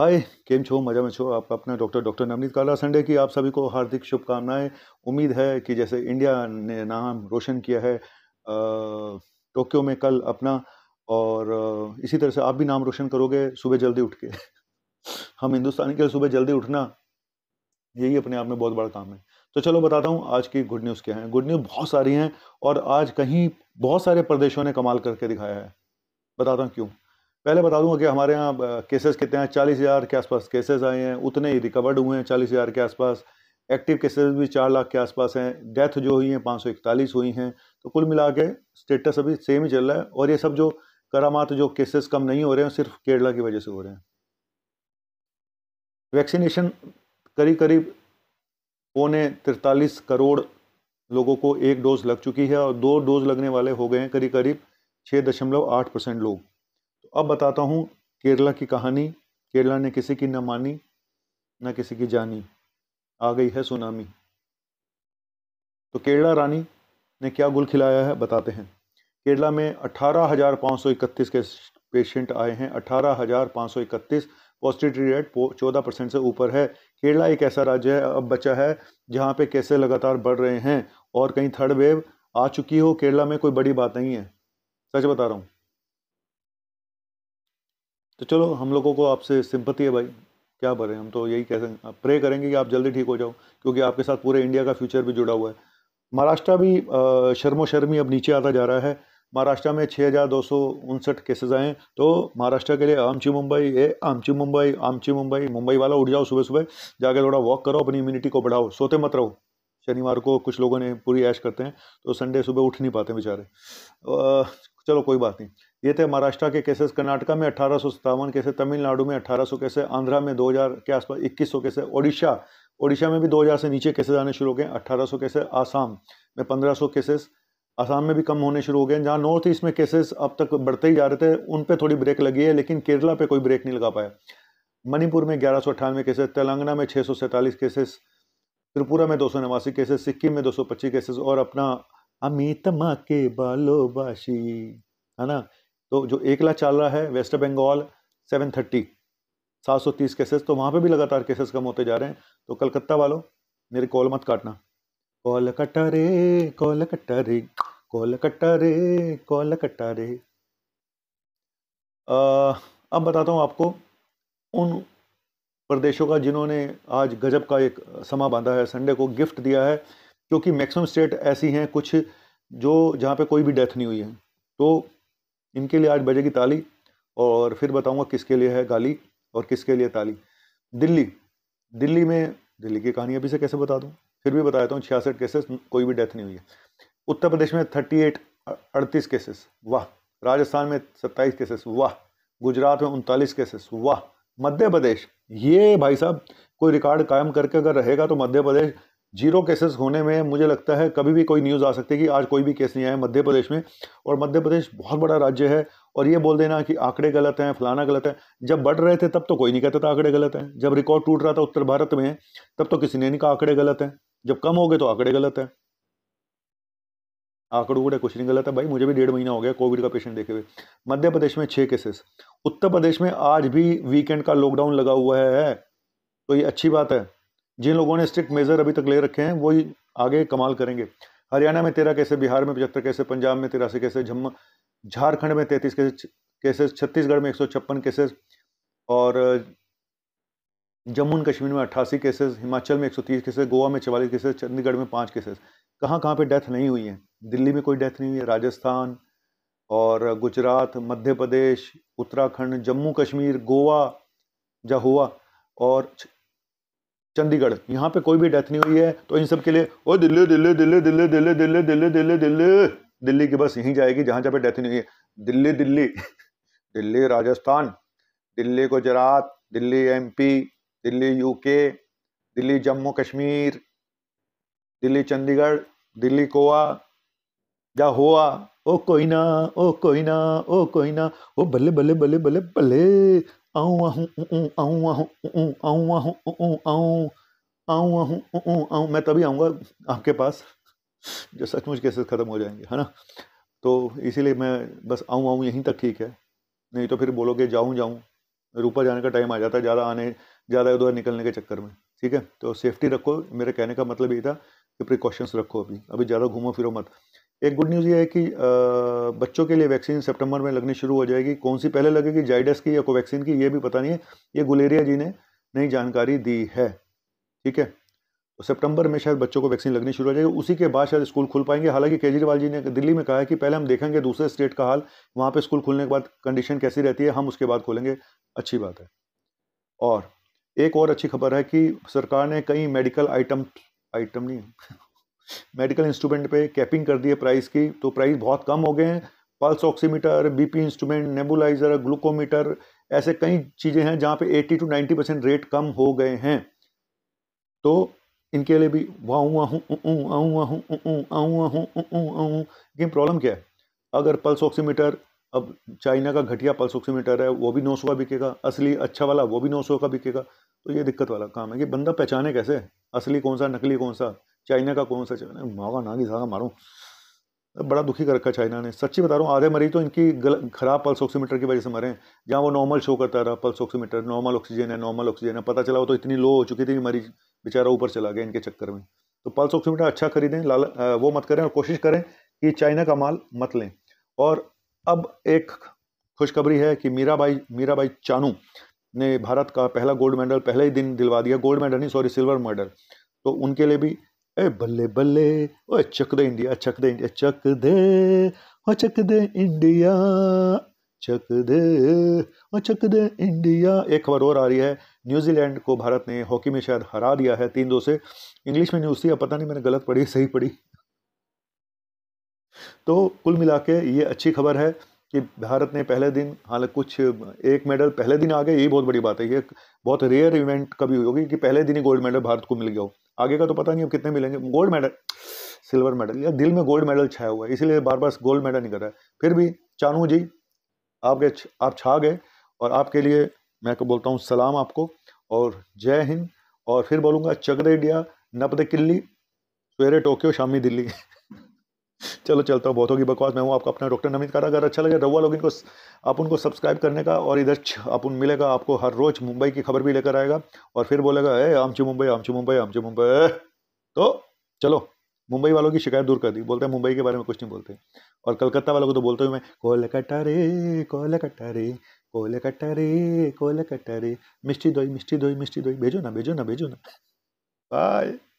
हाय केम छो मजा में छो आप अपने डॉक्टर डॉक्टर नवनीत काला संडे की आप सभी को हार्दिक शुभकामनाएं उम्मीद है कि जैसे इंडिया ने नाम रोशन किया है टोक्यो में कल अपना और इसी तरह से आप भी नाम रोशन करोगे सुबह जल्दी उठ के हम हिंदुस्तानी के सुबह जल्दी उठना यही अपने आप में बहुत बड़ा काम है तो चलो बताता हूँ आज की गुड न्यूज़ क्या है गुड न्यूज़ बहुत सारी हैं और आज कहीं बहुत सारे प्रदेशों ने कमाल करके दिखाया है बताता हूँ क्यों पहले बता दूंगा कि हमारे यहाँ केसेस कितने हैं चालीस हज़ार के आसपास केसेस आए हैं उतने ही रिकवर्ड हुए हैं चालीस हज़ार के आसपास एक्टिव केसेस भी चार लाख के आसपास हैं डेथ जो हुई हैं पाँच सौ इकतालीस हुई हैं तो कुल मिला के स्टेटस अभी सेम ही चल रहा है और ये सब जो करामात जो केसेस कम नहीं हो रहे हैं सिर्फ केरला की वजह से हो रहे हैं वैक्सीनेशन करीब करीब पौने तिरतालीस करोड़ लोगों को एक डोज लग चुकी है और दो डोज लगने वाले हो गए हैं करीब करीब छः दशमलव आठ परसेंट लोग अब बताता हूँ केरला की कहानी केरला ने किसी की न मानी न किसी की जानी आ गई है सुनामी तो केरला रानी ने क्या गुल खिलाया है बताते हैं केरला में अठारह हज़ार पाँच सौ इकतीस के पेशेंट आए हैं अठारह हज़ार पाँच सौ इकतीस पॉजिटिविटी रेट चौदह परसेंट से ऊपर है केरला एक ऐसा राज्य है अब बचा है जहाँ पे कैसे लगातार बढ़ रहे हैं और कहीं थर्ड वेव आ चुकी हो केरला में कोई बड़ी बात नहीं है सच बता रहा हूँ तो चलो हम लोगों को आपसे सिंपत्ति है भाई क्या भरें हम तो यही कह हैं प्रे करेंगे कि आप जल्दी ठीक हो जाओ क्योंकि आपके साथ पूरे इंडिया का फ्यूचर भी जुड़ा हुआ है महाराष्ट्र भी शर्मो शर्मी अब नीचे आता जा रहा है महाराष्ट्र में छः हज़ार दो सौ उनसठ केसेज आए हैं तो महाराष्ट्र के लिए आमची मुंबई ए आमची मुंबई आमची मुंबई मुंबई वाला उठ जाओ सुबह सुबह जाके थोड़ा वॉक करो अपनी इम्यूनिटी को बढ़ाओ सोते मत रहो शनिवार को कुछ लोगों ने पूरी ऐश करते हैं तो संडे सुबह उठ नहीं पाते बेचारे चलो कोई बात नहीं ये थे महाराष्ट्र के केसेस कर्नाटका में अठारह सौ सत्तावन केसेस तमिलनाडु में अठारह सौ केसेस आंध्रा में दो हज़ार के आसपास इक्कीस सौ केसेस ओडिशा ओडिशा में भी दो हज़ार से नीचे केसेस आने शुरू हो गए सौ केसेस आसाम में पंद्रह सौ केसेस आसाम में भी कम होने शुरू हो गए जहाँ नॉर्थ ईस्ट में केसेस अब तक बढ़ते ही जा रहे थे उन पर थोड़ी ब्रेक लगी है लेकिन केरला पर कोई ब्रेक नहीं लगा पाया मणिपुर में ग्यारह सौ अठानवे केसेस तेलंगाना में छः सौ सैंतालीस केसेस त्रिपुरा में दो सौ नवासी केसेस सिक्किम में दो सौ पच्चीस केसेस और अपना अमितमा के बालोबाशी है ना तो जो एकला चल रहा है वेस्ट बंगाल 730 तीस केसेस तो वहाँ पे भी लगातार केसेस कम होते जा रहे हैं तो कलकत्ता वालों मेरे कॉल मत काटना कोलकट्टा रे कोलकट्टा रे कोलकट्टा रे कोलकट्टा रे अब बताता हूँ आपको उन प्रदेशों का जिन्होंने आज गजब का एक समा बांधा है संडे को गिफ्ट दिया है क्योंकि मैक्सिमम स्टेट ऐसी हैं कुछ जो जहाँ पे कोई भी डेथ नहीं हुई है तो इनके लिए आज बजेगी ताली और फिर बताऊंगा किसके लिए है गाली और किसके लिए ताली दिल्ली दिल्ली में दिल्ली की कहानी अभी से कैसे बता दूँ फिर भी बताता हूँ छियासठ केसेस कोई भी डेथ नहीं हुई है उत्तर प्रदेश में थर्टी एट अड़तीस केसेस वाह राजस्थान में सत्ताईस केसेस वाह गुजरात में उनतालीस केसेस वाह मध्य प्रदेश ये भाई साहब कोई रिकॉर्ड कायम करके अगर रहेगा तो मध्य प्रदेश जीरो केसेस होने में मुझे लगता है कभी भी कोई न्यूज़ आ सकती है कि आज कोई भी केस नहीं आया मध्य प्रदेश में और मध्य प्रदेश बहुत बड़ा राज्य है और ये बोल देना कि आंकड़े गलत हैं फलाना गलत है जब बढ़ रहे थे तब तो कोई नहीं कहता था आंकड़े गलत हैं जब रिकॉर्ड टूट रहा था उत्तर भारत में तब तो किसी ने नहीं कहा आंकड़े गलत हैं जब कम हो गए तो आंकड़े गलत हैं आंकड़े उकड़े कुछ नहीं गलत है भाई मुझे भी डेढ़ महीना हो गया कोविड का पेशेंट देखे हुए मध्य प्रदेश में छः केसेस उत्तर प्रदेश में आज भी वीकेंड का लॉकडाउन लगा हुआ है तो ये अच्छी बात है जिन लोगों ने स्ट्रिक्ट मेज़र अभी तक ले रखे हैं वही आगे कमाल करेंगे हरियाणा में तेरह कैसे बिहार में पचहत्तर कैसे पंजाब में तिरासी कैसे जम्मू झारखंड में तैंतीस कैसे केसेस छत्तीसगढ़ में एक सौ छप्पन केसेस और जम्मू एंड कश्मीर में अट्ठासी केसेस हिमाचल में एक सौ तीस केसेस गोवा में चवालीस केसेस चंडीगढ़ में पाँच केसेस कहाँ कहाँ पे डेथ नहीं हुई है दिल्ली में कोई डेथ नहीं हुई है राजस्थान और गुजरात मध्य प्रदेश उत्तराखंड जम्मू कश्मीर गोवा जहुआ और चंडीगढ़ यहाँ पे कोई भी डेथ नहीं हुई है तो इन सब के लिए ओ दिल्ली दिल्ली दिल्ली दिल्ली दिल्ली दिल्ली दिल्ली दिल्ली दिल्ली दिल्ली की बस यहीं जाएगी जहाँ जहाँ पे डेथ नहीं हुई है दिल्ली दिल्ली दिल्ली राजस्थान दिल्ली गुजरात दिल्ली एमपी दिल्ली यूके दिल्ली जम्मू कश्मीर दिल्ली चंडीगढ़ दिल्ली गोवा या हुआ ओ कोई ना ओ कोई ना ओ कोई ना ओ बल्ले बल्ले बल्ले बल्ले बल्ले आऊँ मैं तभी आऊँगा आपके पास जो सचमुच केसेस ख़त्म हो जाएंगे है ना तो इसीलिए मैं बस आऊँ आऊँ यहीं तक ठीक है नहीं तो फिर बोलोगे जाऊँ जाऊँ रूपा जाने का टाइम आ जाता है ज़्यादा आने ज़्यादा उधर निकलने के चक्कर में ठीक है तो सेफ्टी रखो मेरे कहने का मतलब ये था कि प्रिकॉशंस रखो अभी अभी ज़्यादा घूमो फिरो मत एक गुड न्यूज़ ये है कि बच्चों के लिए वैक्सीन सितंबर में लगनी शुरू हो जाएगी कौन सी पहले लगेगी जाइडस की या कोवैक्सीन की ये भी पता नहीं है ये गुलेरिया जी ने नई जानकारी दी है ठीक है तो सितंबर में शायद बच्चों को वैक्सीन लगनी शुरू हो जाएगी उसी के बाद शायद स्कूल खुल पाएंगे हालांकि केजरीवाल जी ने दिल्ली में कहा है कि पहले हम देखेंगे दूसरे स्टेट का हाल वहाँ पर स्कूल खुलने के बाद कंडीशन कैसी रहती है हम उसके बाद खोलेंगे अच्छी बात है और एक और अच्छी खबर है कि सरकार ने कई मेडिकल आइटम आइटम नहीं मेडिकल इंस्ट्रूमेंट पे कैपिंग कर दी है प्राइस की तो प्राइस बहुत कम हो गए हैं pulse oximeter BP instrument nebuliser glucometer ऐसे कई चीज़ें हैं जहाँ पे 80 टू 90 परसेंट रेट कम हो गए हैं तो इनके लिए भी वाहूँ आहूँ आहूँ आहूँ आहूँ लेकिन प्रॉब्लम क्या है अगर पल्स ऑक्सीमीटर अब चाइना का घटिया पल्स ऑक्सीमीटर है वो भी नौ सौ का बिकेगा असली अच्छा वाला वो भी नौ सौ का बिकेगा तो ये दिक्कत वाला काम है कि बंदा पहचाने कैसे असली कौन सा नकली कौन सा चाइना का कौन सा चाइना माँ का ना सारा मारूँ बड़ा दुखी कर रखा चाइना ने सच्ची बता रहा हूँ आधे मरीज तो इनकी ख़राब पल्स ऑक्सीमीटर की वजह से मरे हैं जहाँ वो नॉर्मल शो करता रहा पल्स ऑक्सीमीटर नॉर्मल ऑक्सीजन है नॉर्मल ऑक्सीजन है पता चला वो तो इतनी लो हो चुकी थी कि मरीज बेचारा ऊपर चला गया इनके चक्कर में तो पल्स ऑक्सीमीटर अच्छा खरीदें लाल वो मत करें और कोशिश करें कि चाइना का माल मत लें और अब एक खुशखबरी है कि मीरा भाई मीरा भाई चानू ने भारत का पहला गोल्ड मेडल पहले ही दिन दिलवा दिया गोल्ड मेडल नहीं सॉरी सिल्वर मेडल तो उनके लिए भी ए बल्ले बल्ले ओ चक दे इंडिया चक दे इंडिया चक दे ओ चक दे इंडिया चक दे ओ चक दे इंडिया एक खबर और आ रही है न्यूजीलैंड को भारत ने हॉकी में शायद हरा दिया है तीन दो से इंग्लिश में न्यूज़ थी अब पता नहीं मैंने गलत पढ़ी सही पढ़ी तो कुल मिला के ये अच्छी खबर है कि भारत ने पहले दिन हालांकि कुछ एक मेडल पहले दिन आ गए ये बहुत बड़ी बात है ये बहुत रेयर इवेंट कभी हुई होगी कि पहले दिन ही गोल्ड मेडल भारत को मिल गया हो आगे का तो पता नहीं अब कितने मिलेंगे गोल्ड मेडल सिल्वर मेडल या दिल में गोल्ड मेडल छाया हुआ है इसीलिए बार बार गोल्ड मेडल नहीं कर रहा है फिर भी चानू जी आपके आप छा गए और आपके लिए मैं को बोलता हूँ सलाम आपको और जय हिंद और फिर बोलूँगा चकरे इंडिया नपद किल्ली सवेरे टोक्यो शामी दिल्ली चलो चलता हूँ बहुत होगी बकवास मैं हूँ आपका अपना डॉक्टर नमित कारा अगर अच्छा लगे रवा लोग इनको आप उनको सब्सक्राइब करने का और इधर आप उन मिलेगा आपको हर रोज़ मुंबई की खबर भी लेकर आएगा और फिर बोलेगा ए आमची मुंबई आमची मुंबई आमची मुंबई तो चलो मुंबई वालों की शिकायत दूर कर दी बोलते हैं मुंबई के बारे में कुछ नहीं बोलते और कलकत्ता वालों को तो बोलते हुए मैं कोलकाता रे कोल कटारे कोल कटारे कोल कटारे मिष्टी दोई मिष्टी दोई मिष्टी दोई भेजो ना भेजो ना भेजो ना बाय